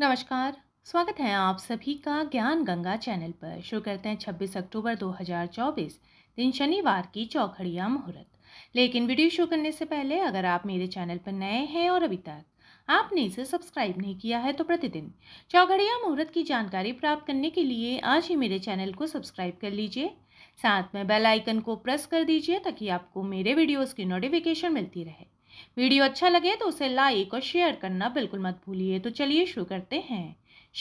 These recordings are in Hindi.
नमस्कार स्वागत है आप सभी का ज्ञान गंगा चैनल पर शुरू करते हैं 26 अक्टूबर 2024 दिन शनिवार की चौखड़िया मुहूर्त लेकिन वीडियो शुरू करने से पहले अगर आप मेरे चैनल पर नए हैं और अभी तक आपने इसे सब्सक्राइब नहीं किया है तो प्रतिदिन चौघड़िया मुहूर्त की जानकारी प्राप्त करने के लिए आज ही मेरे चैनल को सब्सक्राइब कर लीजिए साथ में बेल आइकन को प्रेस कर दीजिए ताकि आपको मेरे वीडियोस की नोटिफिकेशन मिलती रहे वीडियो अच्छा लगे तो उसे लाइक और शेयर करना बिल्कुल मत भूलिए तो चलिए शुरू करते हैं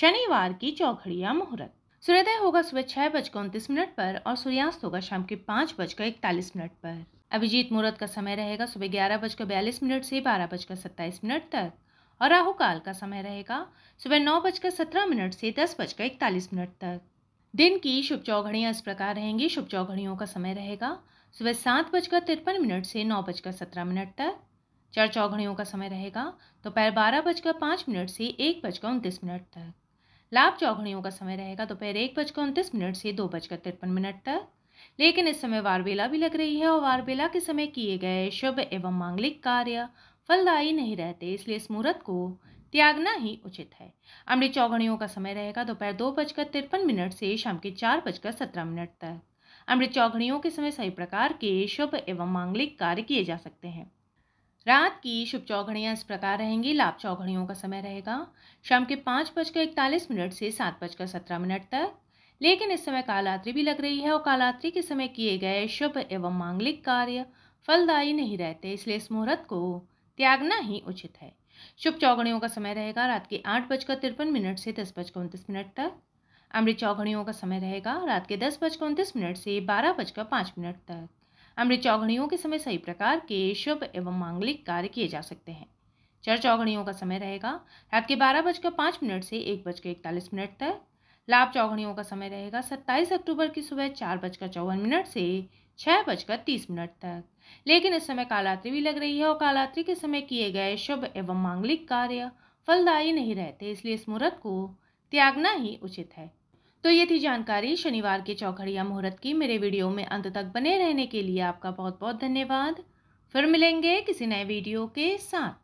शनिवार की चौघड़िया मुहूर्त सूर्योदय होगा सुबह छह बजकर उनतीस मिनट पर और सूर्यास्त होगा शाम के पाँच बजकर इकतालीस मिनट पर अभिजीत मुहूर्त का समय रहेगा सुबह ग्यारह बजकर बयालीस मिनट से बारह बजकर सत्ताईस मिनट तक और राहु काल का समय रहेगा सुबह नौ बजकर सत्रह मिनट से दस बजकर इकतालीस मिनट तक दिन की शुभ चौघड़ियाँ इस प्रकार रहेंगी शुभ चौघड़ियों का समय रहेगा सुबह सात बजकर तिरपन मिनट से नौ बजकर सत्रह मिनट तक चार चौघड़ियों का समय रहेगा दोपहर बारह बजकर पाँच मिनट से एक बजकर उनतीस मिनट तक लाभ चौघड़ियों का समय रहेगा दोपहर एक बजकर उनतीस मिनट से दो बजकर तिरपन मिनट तक लेकिन इस समय वारबेला भी लग रही है और वारबेला के समय किए गए शुभ एवं मांगलिक कार्य फलदायी नहीं रहते इसलिए इस मुहूर्त को त्यागना ही उचित है अमृत चौघड़ियों का समय रहेगा दोपहर दो बजकर तिरपन मिनट से शाम के चार बजकर सत्रह मिनट तक अमृत चौघड़ियों के समय सभी प्रकार के शुभ एवं मांगलिक कार्य किए जा सकते हैं रात की शुभ चौघड़ियाँ इस प्रकार रहेंगी लाभ चौघड़ियों का समय रहेगा शाम के पाँच बजकर इकतालीस मिनट से सात बजकर सत्रह मिनट तक लेकिन इस समय कालात्रि भी लग रही है और कालात्रि के समय किए गए शुभ एवं मांगलिक कार्य फलदायी नहीं रहते इसलिए इस मुहूर्त को त्यागना ही उचित है शुभ चौघड़ियों का समय रहेगा रात के आठ बजकर तिरपन मिनट से दस बजकर उनतीस मिनट तक अमृत चौघड़ियों का समय रहेगा रात के दस बजकर उनतीस मिनट से बारह बजकर पाँच मिनट तक अमृत चौघड़ियों के समय सही प्रकार के शुभ एवं मांगलिक कार्य किए जा सकते हैं चर चौघड़ियों का समय रहेगा रात के बारह बजकर पाँच मिनट से एक बजकर इकतालीस मिनट तक लाभ चौघड़ियों का समय रहेगा सत्ताईस अक्टूबर की सुबह चार बजकर चौवन मिनट से छः बजकर तीस मिनट तक लेकिन इस समय कालात्रि भी लग रही है और कालात्रि के समय किए गए शुभ एवं मांगलिक कार्य फलदायी नहीं रहते इसलिए इस मुहूर्त को त्यागना ही उचित है तो ये थी जानकारी शनिवार के चौखड़िया मुहूर्त की मेरे वीडियो में अंत तक बने रहने के लिए आपका बहुत बहुत धन्यवाद फिर मिलेंगे किसी नए वीडियो के साथ